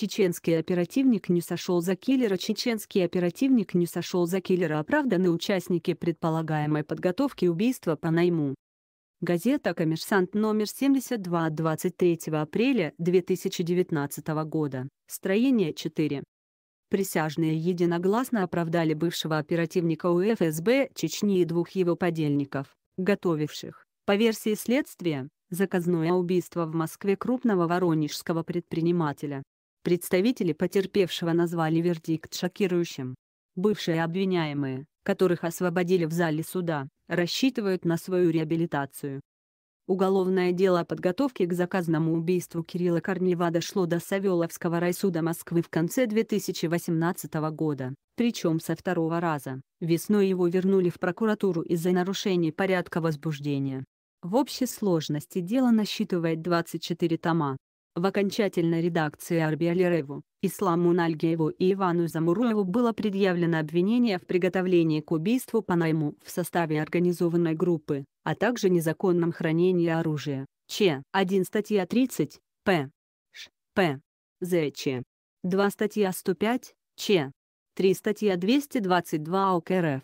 Чеченский оперативник не сошел за киллера Чеченский оперативник не сошел за киллера оправданы а участники предполагаемой подготовки убийства по найму. Газета «Коммерсант» номер 72 23 апреля 2019 года. Строение 4. Присяжные единогласно оправдали бывшего оперативника УФСБ Чечни и двух его подельников, готовивших, по версии следствия, заказное убийство в Москве крупного воронежского предпринимателя. Представители потерпевшего назвали вердикт шокирующим. Бывшие обвиняемые, которых освободили в зале суда, рассчитывают на свою реабилитацию. Уголовное дело о подготовке к заказному убийству Кирилла Корнева дошло до Савеловского райсуда Москвы в конце 2018 года, причем со второго раза. Весной его вернули в прокуратуру из-за нарушений порядка возбуждения. В общей сложности дело насчитывает 24 тома. В окончательной редакции Арбиалереву, Исламу Нальгееву и Ивану Замуруеву было предъявлено обвинение в приготовлении к убийству по найму в составе организованной группы, а также незаконном хранении оружия. Ч. 1 статья 30, П. Ш. П. З. Ч. 2 статья 105, Ч. 3 статья 222 ОК РФ.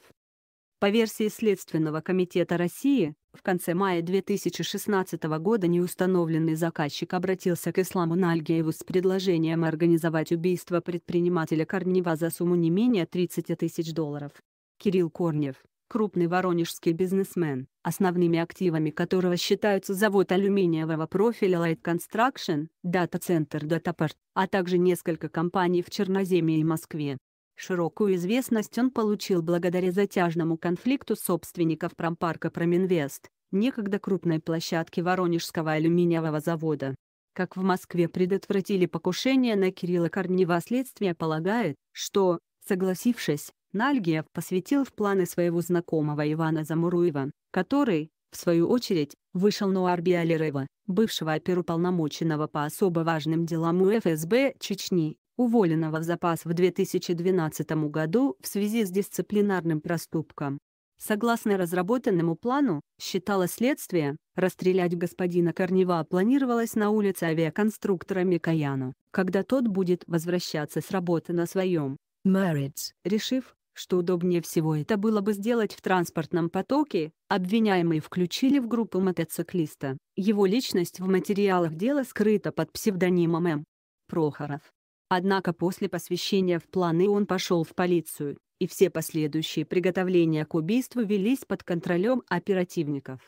По версии Следственного комитета России, в конце мая 2016 года неустановленный заказчик обратился к Исламу Нальгееву с предложением организовать убийство предпринимателя Корнева за сумму не менее 30 тысяч долларов. Кирилл Корнев, крупный воронежский бизнесмен, основными активами которого считаются завод алюминиевого профиля Light Construction, дата-центр Dataport, а также несколько компаний в Черноземье и Москве, Широкую известность он получил благодаря затяжному конфликту собственников промпарка «Проминвест», некогда крупной площадки Воронежского алюминиевого завода. Как в Москве предотвратили покушение на Кирилла Корнева следствие полагает, что, согласившись, Нальгиев посвятил в планы своего знакомого Ивана Замуруева, который, в свою очередь, вышел Нуар Биалерова, бывшего оперуполномоченного по особо важным делам УФСБ Чечни, уволенного в запас в 2012 году в связи с дисциплинарным проступком. Согласно разработанному плану, считало следствие, расстрелять господина Корнева планировалось на улице авиаконструктора Микояну, когда тот будет возвращаться с работы на своем «Мэридж», решив, что удобнее всего это было бы сделать в транспортном потоке, обвиняемые включили в группу мотоциклиста. Его личность в материалах дела скрыта под псевдонимом М. Прохоров. Однако после посвящения в планы он пошел в полицию, и все последующие приготовления к убийству велись под контролем оперативников.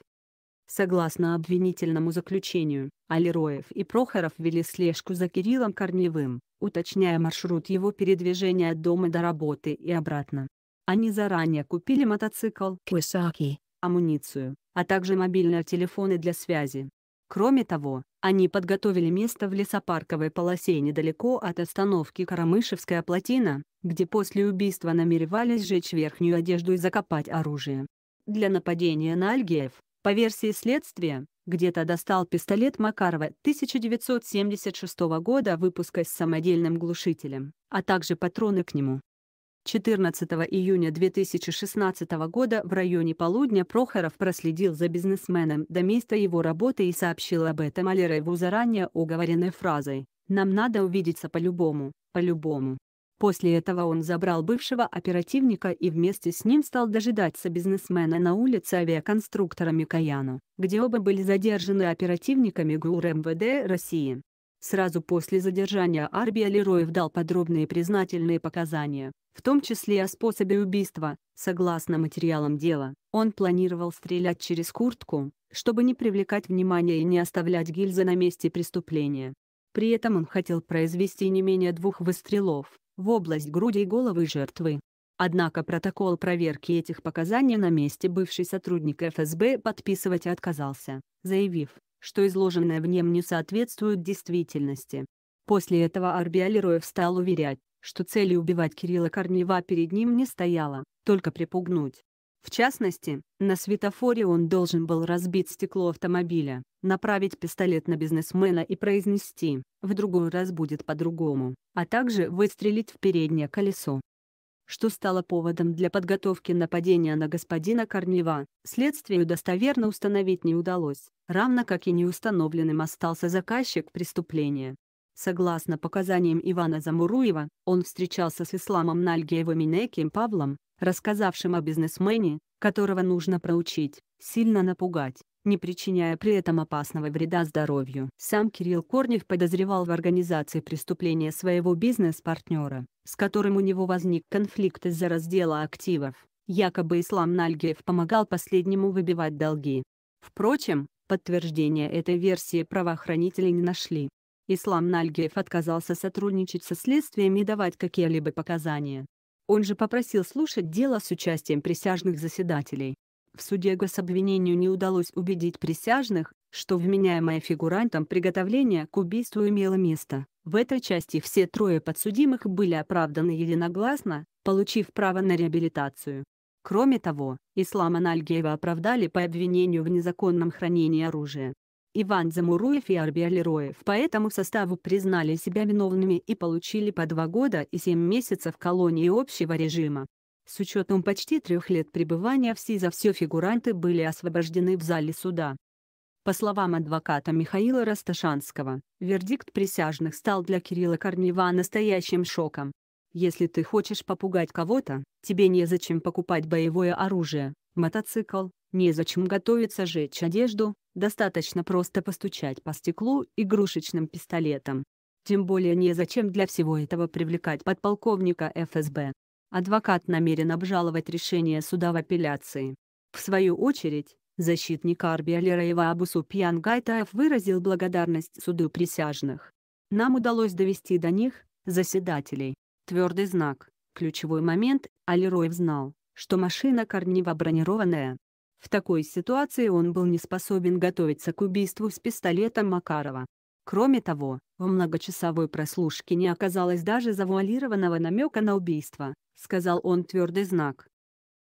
Согласно обвинительному заключению, Алироев и Прохоров вели слежку за Кириллом Корневым, уточняя маршрут его передвижения от дома до работы и обратно. Они заранее купили мотоцикл Кусаки, амуницию, а также мобильные телефоны для связи. Кроме того, они подготовили место в лесопарковой полосе недалеко от остановки Карамышевская плотина, где после убийства намеревались сжечь верхнюю одежду и закопать оружие. Для нападения на Альгеев, по версии следствия, где-то достал пистолет Макарова 1976 года выпуска с самодельным глушителем, а также патроны к нему. 14 июня 2016 года в районе полудня Прохоров проследил за бизнесменом до места его работы и сообщил об этом Алиреву заранее уговоренной фразой «Нам надо увидеться по-любому, по-любому». После этого он забрал бывшего оперативника и вместе с ним стал дожидаться бизнесмена на улице авиаконструктора Микояну, где оба были задержаны оперативниками ГУР МВД России. Сразу после задержания Арбия Лероев дал подробные признательные показания, в том числе о способе убийства. Согласно материалам дела, он планировал стрелять через куртку, чтобы не привлекать внимания и не оставлять гильзы на месте преступления. При этом он хотел произвести не менее двух выстрелов в область груди и головы жертвы. Однако протокол проверки этих показаний на месте бывший сотрудник ФСБ подписывать отказался, заявив, что изложенное в нем не соответствует действительности. После этого Арбиалироев стал уверять, что цели убивать Кирилла Корнева перед ним не стояло, только припугнуть. В частности, на светофоре он должен был разбить стекло автомобиля, направить пистолет на бизнесмена и произнести «в другой раз будет по-другому», а также выстрелить в переднее колесо что стало поводом для подготовки нападения на господина Корнева, следствию достоверно установить не удалось, равно как и неустановленным остался заказчик преступления. Согласно показаниям Ивана Замуруева, он встречался с Исламом Нальгеевым и Неким Павлом, рассказавшим о бизнесмене, которого нужно проучить, сильно напугать, не причиняя при этом опасного вреда здоровью. Сам Кирилл Корнев подозревал в организации преступления своего бизнес-партнера, с которым у него возник конфликт из-за раздела активов. Якобы Ислам Нальгиев помогал последнему выбивать долги. Впрочем, подтверждения этой версии правоохранители не нашли. Ислам Нальгиев отказался сотрудничать со следствием и давать какие-либо показания. Он же попросил слушать дело с участием присяжных заседателей. В суде гособвинению не удалось убедить присяжных, что вменяемое фигурантом приготовление к убийству имело место. В этой части все трое подсудимых были оправданы единогласно, получив право на реабилитацию. Кроме того, Ислам Нальгеева оправдали по обвинению в незаконном хранении оружия. Иван Замуруев и Арбия Лероев по этому составу признали себя виновными и получили по два года и семь месяцев колонии общего режима. С учетом почти трех лет пребывания в СИЗО все фигуранты были освобождены в зале суда. По словам адвоката Михаила Расташанского, вердикт присяжных стал для Кирилла Корнева настоящим шоком. Если ты хочешь попугать кого-то, тебе незачем покупать боевое оружие, мотоцикл, незачем готовиться жечь одежду, достаточно просто постучать по стеклу игрушечным пистолетом. Тем более незачем для всего этого привлекать подполковника ФСБ. Адвокат намерен обжаловать решение суда в апелляции. В свою очередь, Защитник Арбия Лераева Абу Супьян Гайтаев выразил благодарность суду присяжных. Нам удалось довести до них, заседателей, твердый знак, ключевой момент, а Лероев знал, что машина корнево бронированная. В такой ситуации он был не способен готовиться к убийству с пистолетом Макарова. Кроме того, в многочасовой прослушке не оказалось даже завуалированного намека на убийство, сказал он твердый знак.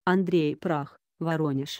Андрей Прах, Воронеж.